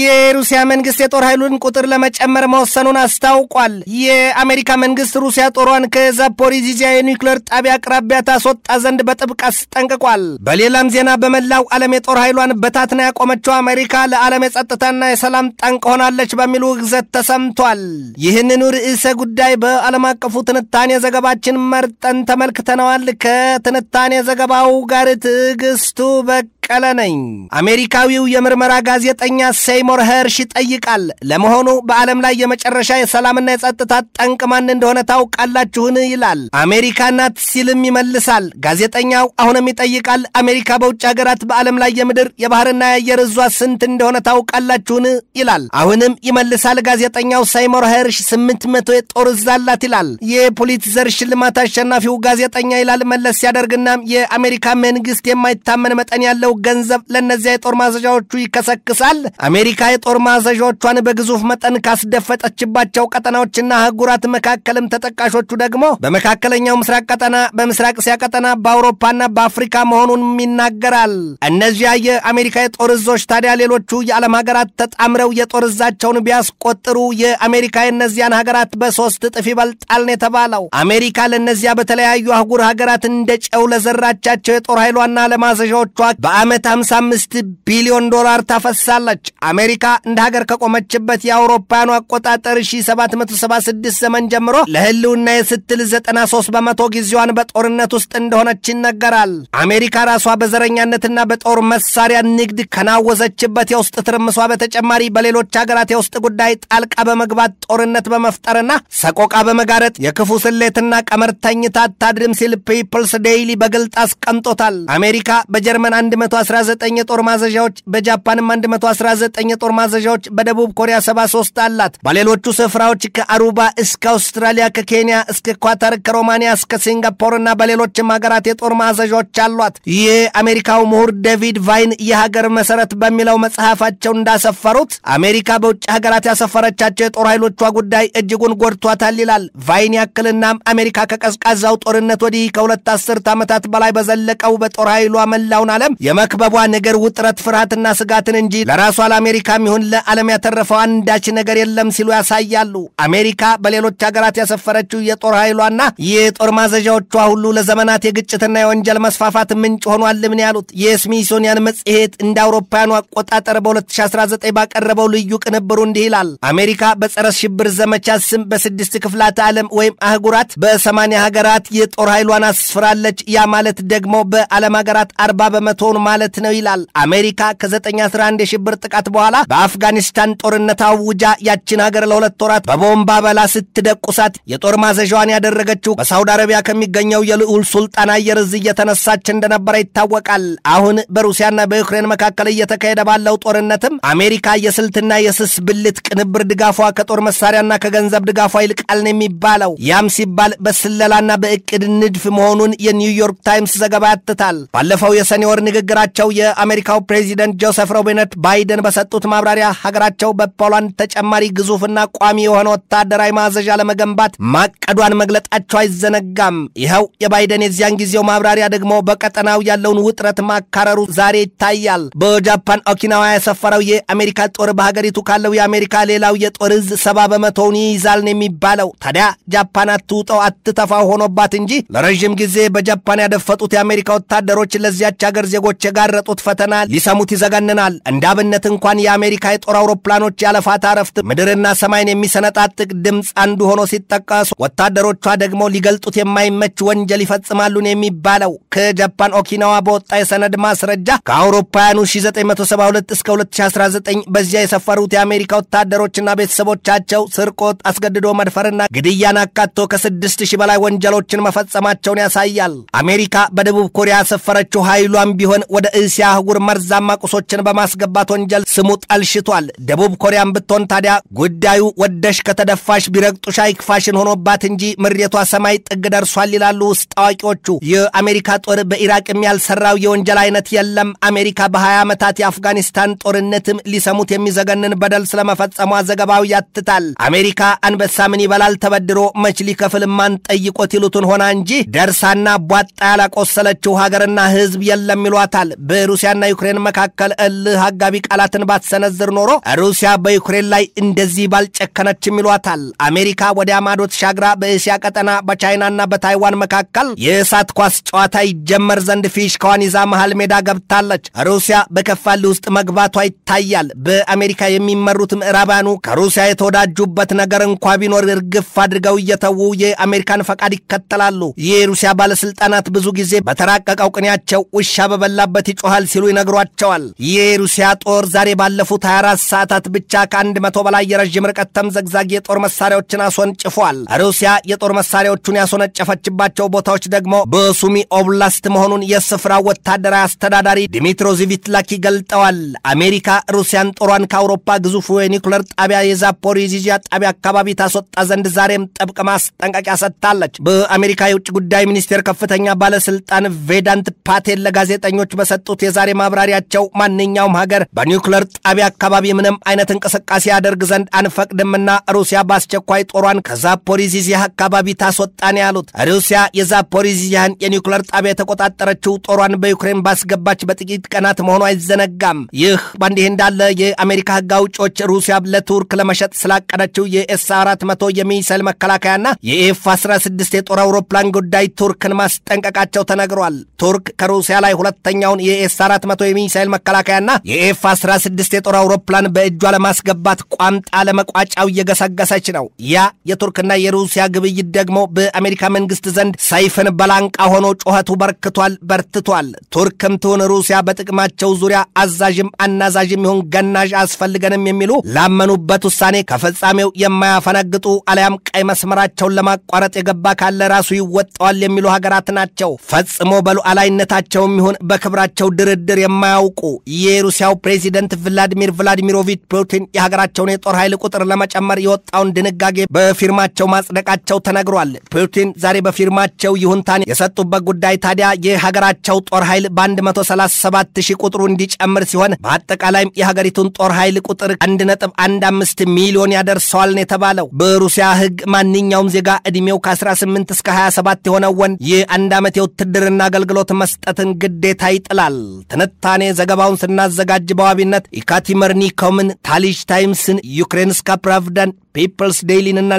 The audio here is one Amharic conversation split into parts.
የሩሲያ መንግስት የጦር ኃይሉን ቁጥር ለመጨመር መወሰኑን አስታውቋል። የአሜሪካ መንግስት ሩሲያ ጦሯን ከዛፖሪዚዚያ የኒውክሌር ጣቢያ አቅራቢያ ታስወጣ ዘንድ በጥብቅ አስጠንቅቋል። በሌላም ዜና በመላው ዓለም የጦር ኃይሏን በታትና ያቆመችው አሜሪካ ለዓለም የጸጥታና የሰላም ጠንቅ ሆናለች በሚሉ ውግዘት ተሰምቷል። ይህንኑ ርዕሰ ጉዳይ በዓለም አቀፉ ትንታኔ ዘገባችን መርጠን ተመልክተነዋል። ከትንታኔ ዘገባው ጋር ትዕግስቱ በ በቀለ ነኝ። አሜሪካዊው የምርመራ ጋዜጠኛ ሴይሞር ሄርሽ ይጠይቃል። ለመሆኑ በዓለም ላይ የመጨረሻ የሰላምና የጸጥታ ጠንቅ ማን እንደሆነ ታውቃላችሁን? ይላል። አሜሪካ ናት ሲልም ይመልሳል። ጋዜጠኛው አሁንም ይጠይቃል። አሜሪካ በውጭ ሀገራት በዓለም ላይ የምድር የባህርና የአየር እዟ ስንት እንደሆነ ታውቃላችሁን? ይላል። አሁንም ይመልሳል ጋዜጠኛው ሳይሞር ሄርሽ ስምንት መቶ የጦር እዝ አላት ይላል። የፑሊትዘር ሽልማት አሸናፊው ጋዜጠኛ ይላል መለስ ሲያደርግናም የአሜሪካ መንግስት የማይታመን መጠን ያለው ገንዘብ ለእነዚያ የጦር ማዘዣዎቹ ይከሰክሳል። አሜሪካ የጦር ማዘዣዎቿን በግዙፍ መጠን ካስደፈጠችባቸው ቀጠናዎችና አህጉራት መካከልም ተጠቃሾቹ ደግሞ በመካከለኛው ምስራቅ ቀጠና፣ በምስራቅ እስያ ቀጠና፣ በአውሮፓና በአፍሪካ መሆኑንም ይናገራል። እነዚያ የአሜሪካ የጦር እዞች ታዲያ ሌሎቹ የዓለም ሀገራት ተጣምረው የጦር እዛቸውን ቢያስቆጥሩ የአሜሪካ የእነዚያን ሀገራት በሶስት እጥፍ ይበልጣል ነው የተባለው። አሜሪካ ለእነዚያ በተለያዩ አህጉር ሀገራት እንደ ጨው ለዘራቻቸው የጦር ኃይሏና ለማዘዣዎቿ በአ በዓመት 55 ቢሊዮን ዶላር ታፈሳለች። አሜሪካ እንደ ሀገር ከቆመችበት የአውሮፓውያኑ አቆጣጠር 1776 ዘመን ጀምሮ ለህልውና የስትል 93 በመቶ ጊዜዋን በጦርነት ውስጥ እንደሆነች ይነገራል። አሜሪካ ራሷ በዘረኛነትና በጦር መሳሪያ ንግድ ከናወዘችበት የውስጥ ትርምሷ በተጨማሪ በሌሎች ሀገራት የውስጥ ጉዳይ ጣልቃ በመግባት ጦርነት በመፍጠርና ሰቆቃ በመጋረጥ የክፉ ስሌትና ቀመርተኝታ ተኝታ አታድርም ሲል ፒፕልስ ዴይሊ በግልጽ አስቀምጦታል። አሜሪካ በጀርመን 100 119 የጦር ማዘዣዎች፣ በጃፓንም 119 የጦር ማዘዣዎች፣ በደቡብ ኮሪያ 73 አላት። በሌሎቹ ስፍራዎች ከአሩባ እስከ አውስትራሊያ፣ ከኬንያ እስከ ኳታር፣ ከሮማንያ እስከ ሲንጋፖር እና በሌሎችም ሀገራት የጦር ማዘዣዎች አሏት። ይህ አሜሪካው ምሁር ዴቪድ ቫይን የሀገር መሰረት በሚለው መጽሐፋቸው እንዳሰፈሩት አሜሪካ በውጭ ሀገራት ያሰፈረቻቸው የጦር ኃይሎቿ ጉዳይ እጅጉን ጎድቷታል ይላል ቫይን ያክልናም አሜሪካ ከቀዝቃዛው ጦርነት ወዲህ ከሁለት አስርት ዓመታት በላይ በዘለቀው በጦር ኃይሏ መላውን ዓለም የመክበቧ ነገር ውጥረት፣ ፍርሃትና ስጋትን እንጂ ለራሷ ለአሜሪካም ይሁን ለዓለም ያተረፈው አንዳች ነገር የለም ሲሉ ያሳያሉ። አሜሪካ በሌሎች ሀገራት ያሰፈረችው የጦር ኃይሏና የጦር ማዘዣዎቿ ሁሉ ለዘመናት የግጭትና የወንጀል መስፋፋት ምንጭ ሆኗል። ምን ያሉት የስሚሶኒያን መጽሔት እንደ አውሮፓውያኑ አቆጣጠር በ2019 ባቀረበው ልዩ ቅንብሩ እንዲህ ይላል። አሜሪካ በጸረ ሽብር ዘመቻ ስም በስድስት ክፍላት ዓለም ወይም አህጉራት በሰማንያ ሀገራት የጦር ኃይሏን አስፍራለች። ያ ማለት ደግሞ በዓለም ሀገራት አርባ በመቶውን ማለት ማለት ነው ይላል። አሜሪካ ከ911 የሽብር ጥቃት በኋላ በአፍጋኒስታን ጦርነት አውጃ ያችን ሀገር ለሁለት ወራት በቦምባ በላ ስትደቁሳት የጦር ማዘዣዋን ያደረገችው በሳውዲ አረቢያ ከሚገኘው የልዑል ሱልጣን አየር እዝ እየተነሳች እንደነበረ ይታወቃል። አሁን በሩሲያና በዩክሬን መካከል እየተካሄደ ባለው ጦርነትም አሜሪካ የስልትና የስስ ብልት ቅንብር ድጋፏ ከጦር መሳሪያና ከገንዘብ ድጋፏ ይልቃል ነው የሚባለው። ያም ሲባል በስለላና በእቅድ ንድፍ መሆኑን የኒውዮርክ ታይምስ ዘገባ ያትታል። ባለፈው የሰኔ ወር ንግግር ሀገራቸው የአሜሪካው ፕሬዚደንት ጆሴፍ ሮቢነት ባይደን በሰጡት ማብራሪያ ሀገራቸው በፖላንድ ተጨማሪ ግዙፍና ቋሚ የሆነ ወታደራዊ ማዘዣ ለመገንባት ማቀዷን መግለጣቸው አይዘነጋም። ይኸው የባይደን የዚያን ጊዜው ማብራሪያ ደግሞ በቀጠናው ያለውን ውጥረት ማካረሩ ዛሬ ይታያል። በጃፓን ኦኪናዋ የሰፈረው የአሜሪካ ጦር በሀገሪቱ ካለው የአሜሪካ ሌላው የጦር እዝ ሰባ በመቶውን ይይዛል ነው የሚባለው። ታዲያ ጃፓን አትውጠው አትተፋው ሆኖባት እንጂ ለረዥም ጊዜ በጃፓን ያደፈጡት የአሜሪካ ወታደሮች ለዚያች ሀገር ዜጎች የጋረጡት ፈተና ሊሰሙት ይዘገንናል። እንደ አብነት እንኳን የአሜሪካ የጦር አውሮፕላኖች ያለ አረፍት፣ ምድርና ሰማይን የሚሰነጣጥቅ ድምፅ አንዱ ሆኖ ሲጠቀሱ፣ ወታደሮቿ ደግሞ ሊገልጡት የማይመች ወንጀል ይፈጽማሉን የሚባለው ከጃፓን ኦኪናዋ በወጣ የሰነድ ማስረጃ ከአውሮፓውያኑ 1972 እስከ 2019 በዚያ የሰፈሩት የአሜሪካ ወታደሮችና ቤተሰቦቻቸው ስርቆት፣ አስገድዶ መድፈርና ግድያን አካቶ ከስድስት ሺህ በላይ ወንጀሎችን መፈጸማቸውን ያሳያል። አሜሪካ በደቡብ ኮሪያ ያሰፈረችው ኃይሏም ቢሆን ወደ እስያ አህጉር መርዛማ ቁሶችን በማስገባት ወንጀል ስሙ ጠልሽቷል። ደቡብ ኮሪያን ብትሆን ታዲያ ጉዳዩ ወደሽ ከተደፋሽ ቢረግጡሽ አይክፋሽን ሆኖባት እንጂ ምሬቷ ሰማይ ጥግ ደርሷል ይላሉ ውስጥ አዋቂዎቹ። የአሜሪካ ጦር በኢራቅ የሚያልሰራው የወንጀል አይነት የለም። አሜሪካ በ20 ዓመታት የአፍጋኒስታን ጦርነትም ሊሰሙት የሚዘገንን በደል ስለመፈጸሟ ዘገባው ያትታል። አሜሪካ አንበሳ ምን ይበላል ተበድሮ መች ሊከፍል ማን ጠይቆት ይሉትን ሆና እንጂ ደርሳና ቧጣ ያላቆሰለችው ሀገርና ሕዝብ የለም ይሏታል። ገልጸዋል። በሩሲያና ዩክሬን መካከል እልህ አጋቢ ቃላትን ባትሰነዝር ኖሮ ሩሲያ በዩክሬን ላይ እንደዚህ ባልጨከነችም ይሏታል። አሜሪካ ወደ አማዶት ሻግራ በእስያ ቀጠና በቻይናና በታይዋን መካከል የእሳት ኳስ ጨዋታ ይጀመር ዘንድ ፊሽካዋን ይዛ መሃል ሜዳ ገብታለች። ሩሲያ በከፋል ውስጥ መግባቷ ይታያል። በአሜሪካ የሚመሩት ምዕራባኑ ከሩሲያ የተወዳጁበት ነገር እንኳ ቢኖር እርግፍ አድርገው እየተዉ የአሜሪካን ፈቃድ ይከተላሉ። የሩሲያ ባለስልጣናት ብዙ ጊዜ በተራቀቀው ቅኔያቸው ውሻ በበላበት በቁምበት ይጮኋል ሲሉ ይነግሯቸዋል። ይህ የሩሲያ ጦር ዛሬ ባለፉት 24 ሰዓታት ብቻ ከአንድ መቶ በላይ የረዥም ርቀት ተምዘግዛጊ የጦር መሳሪያዎችን አስወንጭፏል። ሩሲያ የጦር መሳሪያዎቹን ያስወነጨፈችባቸው ቦታዎች ደግሞ በሱሚ ኦብላስት መሆኑን የስፍራው ወታደራዊ አስተዳዳሪ ዲሚትሮ ዚቪትላኪ ገልጠዋል። አሜሪካ ሩሲያን ጦሯን ከአውሮፓ ግዙፉ የኒኩለር ጣቢያ የዛፖሪዚዣ ጣቢያ አካባቢ ታስወጣ ዘንድ ዛሬም ጥብቅ ማስጠንቀቂያ ሰጥታለች። በአሜሪካ የውጭ ጉዳይ ሚኒስቴር ከፍተኛ ባለስልጣን ቬዳንት ፓቴል ለጋዜጠኞች በሰጡት የዛሬ ማብራሪያቸው ማንኛውም ሀገር በኒውክለር ጣቢያ አካባቢ ምንም አይነት እንቅስቃሴ ያደርግ ዘንድ አንፈቅድምና ሩሲያ በአስቸኳይ ጦሯን ከዛፖሪዚያ አካባቢ ታስወጣን ያሉት ሩሲያ የዛፖሪዚያን የኒውክለር ጣቢያ የተቆጣጠረችው ጦሯን በዩክሬን ባስገባች በጥቂት ቀናት መሆኑ አይዘነጋም። ይህ በእንዲህ እንዳለ የአሜሪካ ሕግ አውጮች ሩሲያ ለቱርክ ለመሸጥ ስላቀደችው የኤስ 400 የሚሳይል መከላከያና የኤፍ 16 የጦር አውሮፕላን ጉዳይ ቱርክን ማስጠንቀቃቸው ተነግሯል። ቱርክ ከሩሲያ ላይ ሁለተኛውን የሚሆን የኤስ 400 የሚሳይል መከላከያና የኤፍ 16 የጦር አውሮፕላን በእጇ ለማስገባት ቋምጣ ለመቋጫው እየገሰገሰች ነው። ያ የቱርክና የሩሲያ ግብይት ደግሞ በአሜሪካ መንግስት ዘንድ ሰይፍን በላንቃ ሆኖ ጩኸቱ በርክቷል፣ በርትቷል። ቱርክም ትሁን ሩሲያ በጥቅማቸው ዙሪያ አዛዥም አናዛዥም ይሁን ገናዥ አስፈልገንም የሚሉ ላመኑበት ውሳኔ ከፍጻሜው የማያፈነግጡ አሊያም ቀይ መስመራቸውን ለማቋረጥ የገባ ካለ ራሱ ይወጣዋል የሚሉ ሀገራት ናቸው። ፈጽሞ በሉዓላይነታቸውም ይሁን በክብራ ስለመኖራቸው ድርድር የማያውቁ የሩሲያው ፕሬዚደንት ቭላዲሚር ቭላዲሚሮቪች ፑቲን የሀገራቸውን የጦር ኃይል ቁጥር ለመጨመር የወጣውን ድንጋጌ በፊርማቸው ማጽደቃቸው ተነግሯል። ፑቲን ዛሬ በፊርማቸው ይሁንታን የሰጡበት ጉዳይ ታዲያ የሀገራቸው ጦር ኃይል በ137 ሺህ ቁጥሩ እንዲጨምር ሲሆን በአጠቃላይም የሀገሪቱን ጦር ኃይል ቁጥር 1.15 ሚሊዮን ያደርሰዋል ነው የተባለው። በሩሲያ ህግ ማንኛውም ዜጋ ዕድሜው ከ18 እስከ 27 የሆነው ወንድ የአንድ ዓመት የውትድርና አገልግሎት መስጠትን ግዴታ ይጥላል። ይቀጥላል። ትንታኔ ዘገባውን ስናዘጋጅ በዋቢነት ኢካቲመርኒኮምን፣ ታሊሽ ታይምስን፣ ዩክሬንስካ ፕራቭዳን፣ ፒፕልስ ዴይሊንና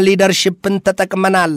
እና ተጠቅመናል።